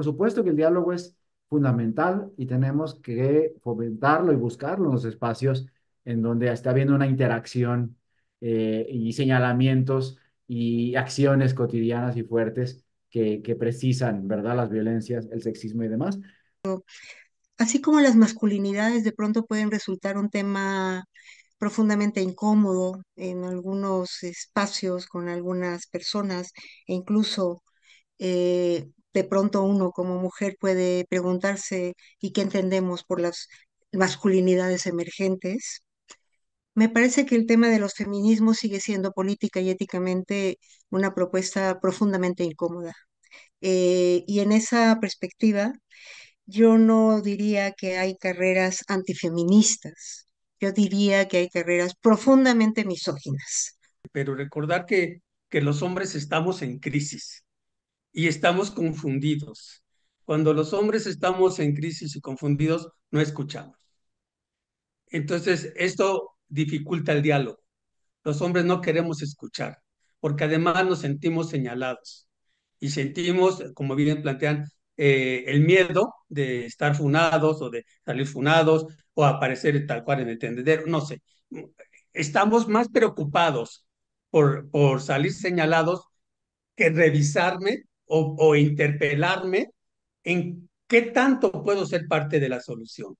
por supuesto que el diálogo es fundamental y tenemos que fomentarlo y buscarlo en los espacios en donde está habiendo una interacción eh, y señalamientos y acciones cotidianas y fuertes que, que precisan, ¿verdad?, las violencias, el sexismo y demás. Así como las masculinidades de pronto pueden resultar un tema profundamente incómodo en algunos espacios con algunas personas e incluso eh, de pronto uno como mujer puede preguntarse y qué entendemos por las masculinidades emergentes. Me parece que el tema de los feminismos sigue siendo política y éticamente una propuesta profundamente incómoda. Eh, y en esa perspectiva, yo no diría que hay carreras antifeministas, yo diría que hay carreras profundamente misóginas. Pero recordar que, que los hombres estamos en crisis, y estamos confundidos. Cuando los hombres estamos en crisis y confundidos, no escuchamos. Entonces, esto dificulta el diálogo. Los hombres no queremos escuchar, porque además nos sentimos señalados y sentimos, como bien plantean, eh, el miedo de estar funados o de salir funados o aparecer tal cual en el tendedero, no sé. Estamos más preocupados por, por salir señalados que revisarme o, interpelarme en qué tanto puedo ser parte de la solución.